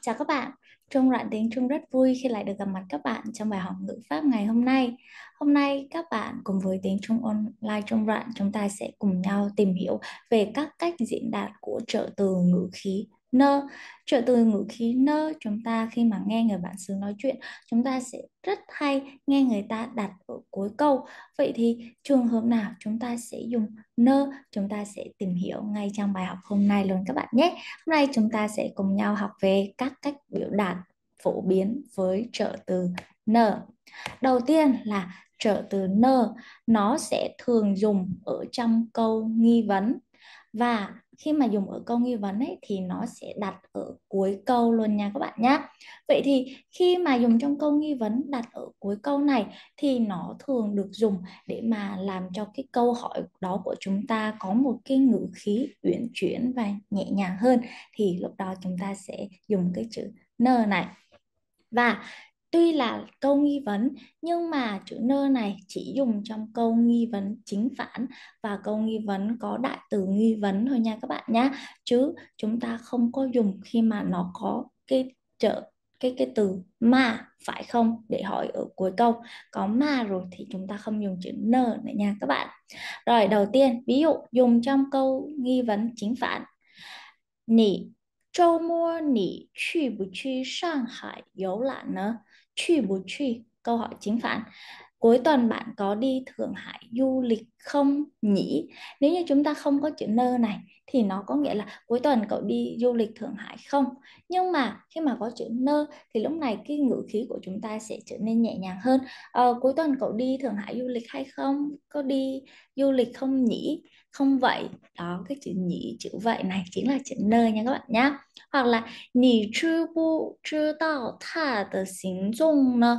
chào các bạn, Trung Rạn tiếng Trung rất vui khi lại được gặp mặt các bạn trong bài học ngữ pháp ngày hôm nay. Hôm nay các bạn cùng với Tiếng Trung Online Trung Rạn chúng ta sẽ cùng nhau tìm hiểu về các cách diễn đạt của trợ từ ngữ khí nơ trợ từ ngữ khí nơ chúng ta khi mà nghe người bạn xứ nói chuyện chúng ta sẽ rất hay nghe người ta đặt ở cuối câu vậy thì trường hợp nào chúng ta sẽ dùng nơ chúng ta sẽ tìm hiểu ngay trong bài học hôm nay luôn các bạn nhé hôm nay chúng ta sẽ cùng nhau học về các cách biểu đạt phổ biến với trợ từ nơ đầu tiên là trợ từ nơ nó sẽ thường dùng ở trong câu nghi vấn và khi mà dùng ở câu nghi vấn ấy thì nó sẽ đặt ở cuối câu luôn nha các bạn nhé vậy thì khi mà dùng trong câu nghi vấn đặt ở cuối câu này thì nó thường được dùng để mà làm cho cái câu hỏi đó của chúng ta có một cái ngữ khí uyển chuyển và nhẹ nhàng hơn thì lúc đó chúng ta sẽ dùng cái chữ n này và tuy là câu nghi vấn nhưng mà chữ nơ này chỉ dùng trong câu nghi vấn chính phản và câu nghi vấn có đại từ nghi vấn thôi nha các bạn nhé chứ chúng ta không có dùng khi mà nó có cái trợ cái cái từ mà phải không để hỏi ở cuối câu có mà rồi thì chúng ta không dùng chữ n nữa nha các bạn rồi đầu tiên ví dụ dùng trong câu nghi vấn chính phản nỉ 周末你去不去上海游览呢？去不去？刚好，金凡。cuối tuần bạn có đi Thượng Hải du lịch không nhỉ? Nếu như chúng ta không có chữ nơ này thì nó có nghĩa là cuối tuần cậu đi du lịch Thượng Hải không? Nhưng mà khi mà có chữ nơ thì lúc này cái ngữ khí của chúng ta sẽ trở nên nhẹ nhàng hơn. À, cuối tuần cậu đi Thượng Hải du lịch hay không? Có đi du lịch không nhỉ? Không vậy. Đó, cái chữ nhỉ, chữ vậy này chính là chữ nơ nha các bạn nhé. Hoặc là nhỉ chư bu chư tao thả tờ xính dung nơ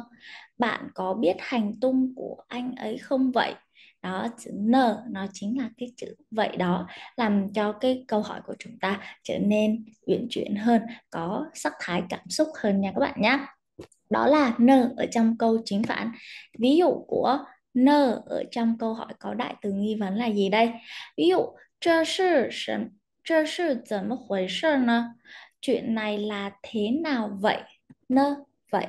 bạn có biết hành tung của anh ấy không vậy đó chữ n nó chính là cái chữ vậy đó làm cho cái câu hỏi của chúng ta trở nên uyển chuyển hơn có sắc thái cảm xúc hơn nha các bạn nhé đó là n ở trong câu chính phản ví dụ của n ở trong câu hỏi có đại từ nghi vấn là gì đây ví dụ chuyện này là thế nào vậy? n vậy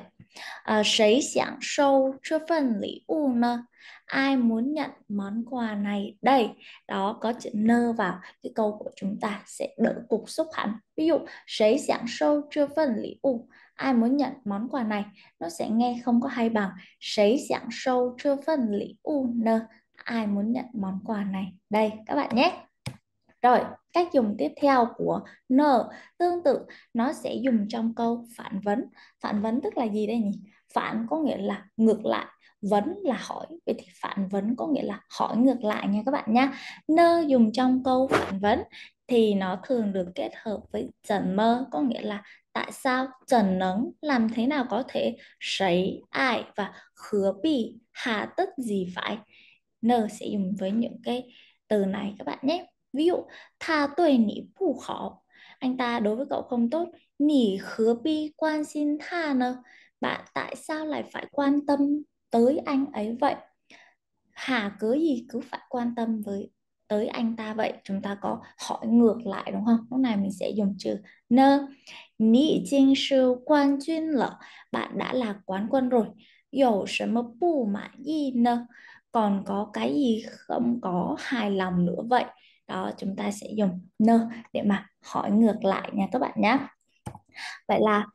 ai muốn nhận món quà này đây đó có chữ nơ vào cái câu của chúng ta sẽ đỡ cục xúc hẳn ví dụ sấy giảng sâu chưa phân lý u ai muốn nhận món quà này nó sẽ nghe không có hay bằng sấy giảng sâu chưa phân lý u nơ ai muốn nhận món quà này đây các bạn nhé rồi, cách dùng tiếp theo của nợ tương tự nó sẽ dùng trong câu phản vấn. Phản vấn tức là gì đây nhỉ? Phản có nghĩa là ngược lại, vấn là hỏi. Vậy thì phản vấn có nghĩa là hỏi ngược lại nha các bạn nha. Nơ dùng trong câu phản vấn thì nó thường được kết hợp với trần mơ có nghĩa là tại sao trần nấng làm thế nào có thể sấy ai và khứa bị hà tất gì phải n sẽ dùng với những cái từ này các bạn nhé Ví dụ, tha tuổi nỉ bù khảo. Anh ta đối với cậu không tốt. Nỉ khứa bi quan xin tha nơ. Bạn tại sao lại phải quan tâm tới anh ấy vậy? Hà cớ gì cứ phải quan tâm với tới anh ta vậy chúng ta có hỏi ngược lại đúng không lúc này mình sẽ dùng chữ nơ nỉ chinh sư quan chuyên lợ bạn đã là quán quân rồi dầu sớm mơ bù mà gì nơ còn có cái gì không có hài lòng nữa vậy đó chúng ta sẽ dùng nơ để mà hỏi ngược lại nha các bạn nhé vậy là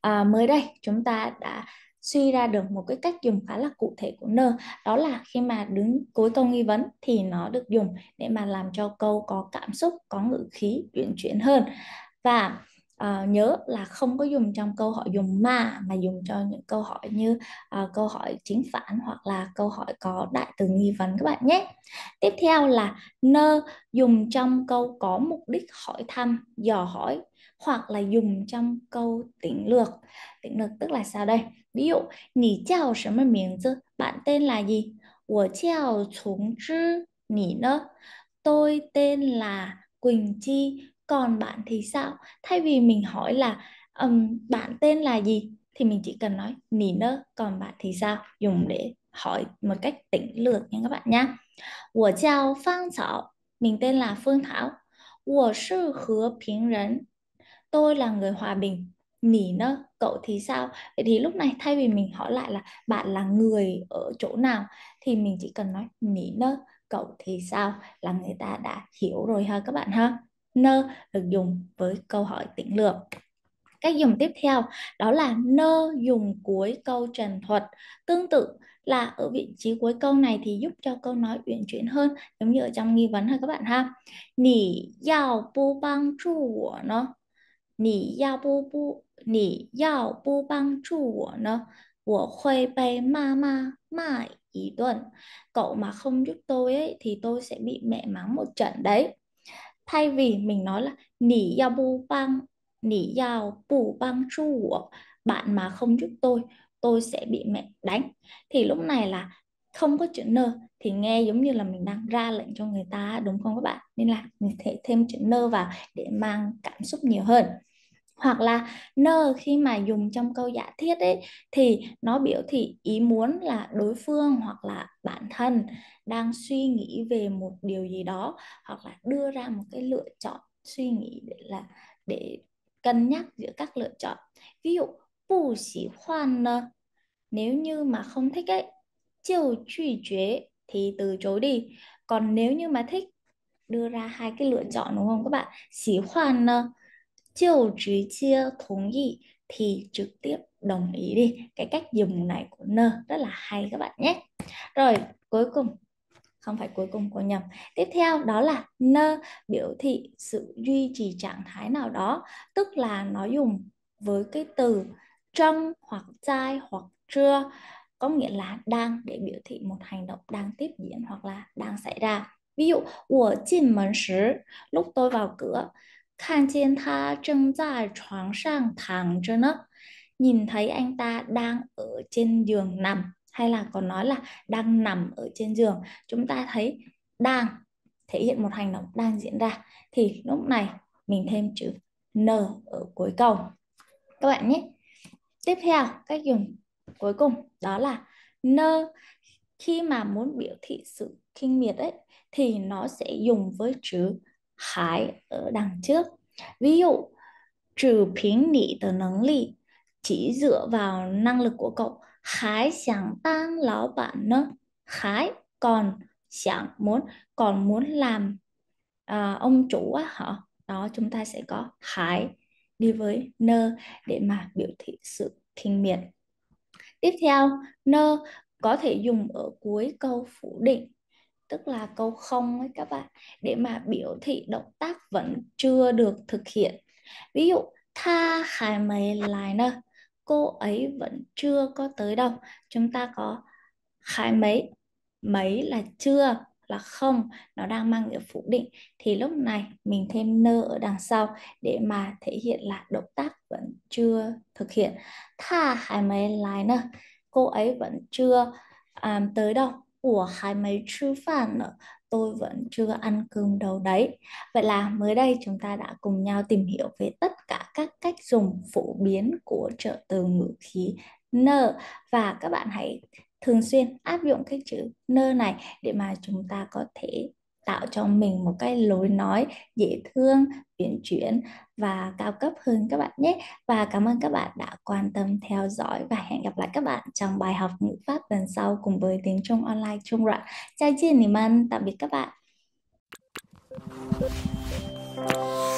à, mới đây chúng ta đã suy ra được một cái cách dùng khá là cụ thể của nơ đó là khi mà đứng cuối câu nghi vấn thì nó được dùng để mà làm cho câu có cảm xúc có ngữ khí chuyển chuyển hơn và uh, nhớ là không có dùng trong câu hỏi dùng mà mà dùng cho những câu hỏi như uh, câu hỏi chính phản hoặc là câu hỏi có đại từ nghi vấn các bạn nhé tiếp theo là nơ dùng trong câu có mục đích hỏi thăm dò hỏi hoặc là dùng trong câu tỉnh lược tỉnh lược tức là sao đây ví dụ nǐ chào sớm miếng chứ bạn tên là gì wǒ chào chúng zhī nǐ nơ tôi tên là Quỳnh Chi còn bạn thì sao thay vì mình hỏi là um, bạn tên là gì thì mình chỉ cần nói nơ còn bạn thì sao dùng để hỏi một cách tỉnh lược nha các bạn nhé. Thảo, mình tên là Phương Thảo. 我是和平人, tôi là người hòa bình. Nỉ nơ, cậu thì sao? Vậy thì lúc này thay vì mình hỏi lại là bạn là người ở chỗ nào thì mình chỉ cần nói nỉ nơ, cậu thì sao là người ta đã hiểu rồi ha các bạn ha nơ được dùng với câu hỏi tiện lược cách dùng tiếp theo đó là nơ dùng cuối câu trần thuật tương tự là ở vị trí cuối câu này thì giúp cho câu nói uyển chuyển hơn giống như ở trong nghi vấn thôi các bạn ha Nǐ yào bu bāng zhù wǒ nó Nǐ yào bu bu nǐ yào bu bāng zhù wǒ nó Wǒ huì bèi ma ma ma ý tuần cậu mà không giúp tôi ấy thì tôi sẽ bị mẹ mắng một trận đấy thay vì mình nói là nỉ giao bu băng nỉ giao bu băng chu bạn mà không giúp tôi tôi sẽ bị mẹ đánh thì lúc này là không có chữ nơ thì nghe giống như là mình đang ra lệnh cho người ta đúng không các bạn nên là mình thể thêm chữ nơ vào để mang cảm xúc nhiều hơn hoặc là nơ khi mà dùng trong câu giả thiết ấy thì nó biểu thị ý muốn là đối phương hoặc là bản thân đang suy nghĩ về một điều gì đó hoặc là đưa ra một cái lựa chọn suy nghĩ để là để cân nhắc giữa các lựa chọn ví dụ bù xỉ hoan nơ nếu như mà không thích ấy chiều truy chế thì từ chối đi còn nếu như mà thích đưa ra hai cái lựa chọn đúng không các bạn xỉ hoan nơ chiều trí chia thì trực tiếp đồng ý đi cái cách dùng này của nơ rất là hay các bạn nhé rồi cuối cùng không phải cuối cùng cô nhầm tiếp theo đó là nơ biểu thị sự duy trì trạng thái nào đó tức là nó dùng với cái từ trong hoặc trai hoặc chưa có nghĩa là đang để biểu thị một hành động đang tiếp diễn hoặc là đang xảy ra ví dụ của chim mến sứ lúc tôi vào cửa 看见他正在床上躺着呢 nhìn thấy anh ta đang ở trên giường nằm hay là còn nói là đang nằm ở trên giường chúng ta thấy đang thể hiện một hành động đang diễn ra thì lúc này mình thêm chữ n ở cuối câu các bạn nhé tiếp theo cách dùng cuối cùng đó là n khi mà muốn biểu thị sự khinh miệt ấy thì nó sẽ dùng với chữ ở đằng trước ví dụ trừ 凭你的能力 chỉ dựa vào năng lực của cậu hái sẵn tăng lão bản nữa hái còn sẵn muốn còn muốn làm à, ông chủ á hả đó chúng ta sẽ có hái đi với nơ để mà biểu thị sự khinh miệt tiếp theo nơ có thể dùng ở cuối câu phủ định tức là câu không ấy các bạn để mà biểu thị động tác vẫn chưa được thực hiện ví dụ tha hai mấy lại nơ cô ấy vẫn chưa có tới đâu chúng ta có hai mấy mấy là chưa là không nó đang mang nghĩa phủ định thì lúc này mình thêm nơ ở đằng sau để mà thể hiện là động tác vẫn chưa thực hiện tha hai mấy lại nơ cô ấy vẫn chưa um, tới đâu hai mấy nữa tôi vẫn chưa ăn cơm đâu đấy. Vậy là mới đây chúng ta đã cùng nhau tìm hiểu về tất cả các cách dùng phổ biến của trợ từ ngữ khí n và các bạn hãy thường xuyên áp dụng cái chữ n này để mà chúng ta có thể tạo cho mình một cái lối nói dễ thương, uyển chuyển và cao cấp hơn các bạn nhé. Và cảm ơn các bạn đã quan tâm theo dõi và hẹn gặp lại các bạn trong bài học ngữ pháp lần sau cùng với tiếng Trung online Trung Rạng. Chào chị Nì Mân, tạm biệt các bạn. Thank